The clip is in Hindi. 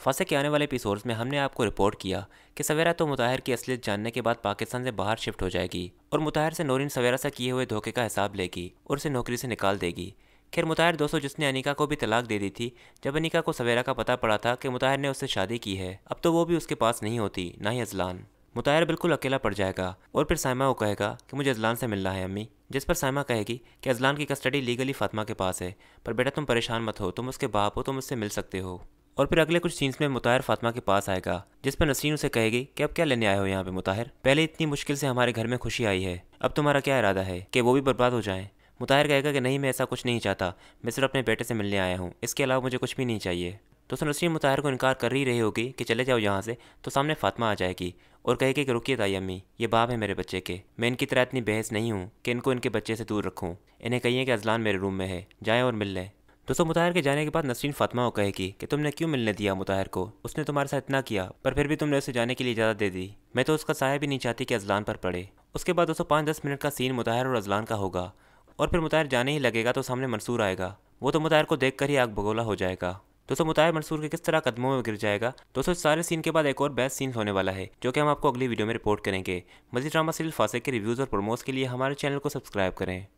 फंसे के आने वाले एपिसोड्स में हमने आपको रिपोर्ट किया कि सवेरा तो मुताहिर की असलियत जानने के बाद पाकिस्तान से बाहर शिफ्ट हो जाएगी और मुताहिर से नौरीन सवेरा से किए हुए धोखे का हिसाब लेगी और उसे नौकरी से निकाल देगी खैर मुताहिर दोस्तों जिसने अनिका को भी तलाक दे दी थी जब अनिका को सवेरा का पता पड़ा था कि मुताहिर ने उससे शादी की है अब तो वो भी उसके पास नहीं होती ना ही अजलान मुताहिर बिल्कुल अकेला पड़ जाएगा और फिर सायमा को कहेगा कि मुझे अजलान से मिलना है अम्मी जिस पर सायमा कहेगी कि अजलान की कस्टडी लीगली फातिमा के पास है पर बेटा तुम परेशान मत हो तुम उसके बाप हो तुम उससे मिल सकते हो और फिर अगले कुछ सीन्स में मुताहिर फातिमा के पास आएगा जिस पर नसरीन उसे कहेगी कि अब क्या लेने आए हो यहाँ पे मुताहिर पहले इतनी मुश्किल से हमारे घर में खुशी आई है अब तुम्हारा क्या इरादा है कि वो भी बर्बाद हो जाए मुताहिर कहेगा कि नहीं मैं ऐसा कुछ नहीं चाहता मैं सिर्फ अपने बेटे से मिलने आया हूँ इसके अलावा मुझे कुछ भी नहीं चाहिए तो नसरीन मुताहिर को इनकार कर ही रही होगी कि चले जाओ यहाँ से तो सामने फातिमा आ जाएगी और कहेगी कि रुकिए ताई अम्मी ये बाप है मेरे बच्चे के मैं इनकी तरह इतनी बहस नहीं हूँ कि इनको इनके बच्चे से दूर रखूँ इन्हें कहिए कि अजलान मेरे रूम में है जाएँ और मिल लें दोस्तों मुताहिर के जाने के बाद नसरीन फातमा को कहेगी कि तुमने क्यों मिलने दिया मुताहिर को उसने तुम्हारे साथ इतना किया पर फिर भी तुमने उसे जाने के लिए इजाज़त दे दी मैं तो उसका साया भी नहीं चाहती कि अजलान पर पड़े उसके बाद दोस्तों पाँच दस मिनट का सीन मुताहिर और अजलान का होगा और फिर मुताहिर जाने ही लगेगा तो सामने मंसूर आएगा वो तो मुताहिर को कर ही आग भगोला हो जाएगा दोस्तों मुताहिर मंसूर के किस तरह कदमों में गिर जाएगा दोस्तों इस सारे सीन के बाद एक और बेस्ट सीन होने वाला है जो कि हम आपको अगली वीडियो में रिपोर्ट करेंगे मजीद ड्रामा सीरियल फासे के रिव्यूज़ और प्रोमोस के लिए हमारे चैनल को सब्सक्राइब करें